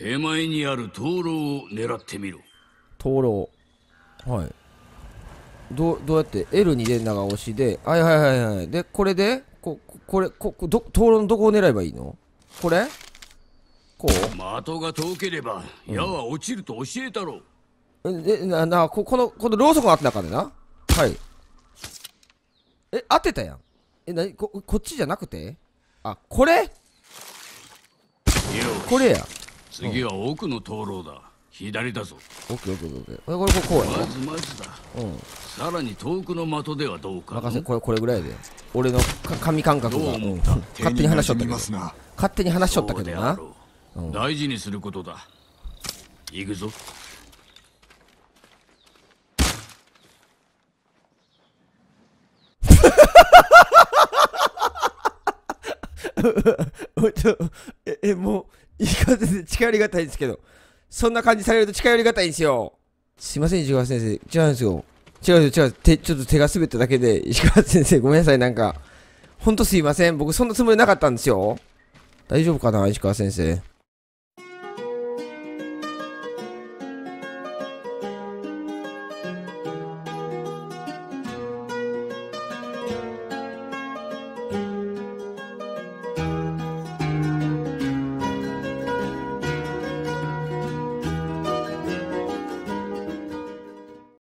手前にある灯籠を狙ってみろ灯籠はいどどうやって L に連打が押しではいはいはいはいでこれでここれこど灯籠のどこを狙えばいいのこれこう的が遠ければ矢は落ちると教えたろう、うん、えななここのこのろうそくのあった中でなはいえ当てたやんえなにここっちじゃなくてあこれこれや次は奥の灯籠だ。左だぞ。オッケーオッケーオッケー。これこれこうやまずまずだ。うん。さらに遠くの的ではどうか。任せこれこれぐらいで。俺の神感覚が。う勝手に話しちゃったけど。勝手に話しちゃったけどな。うん、大事にすることだ。行くぞ。え、え、もう、石い先で近寄りがたいんですけど、そんな感じされると近寄りがたいんですよ。すいません、石川先生。違うんですよ。違う違う、手、ちょっと手が滑っただけで、石川先生、ごめんなさい、なんか。ほんとすいません。僕、そんなつもりなかったんですよ。大丈夫かな、石川先生。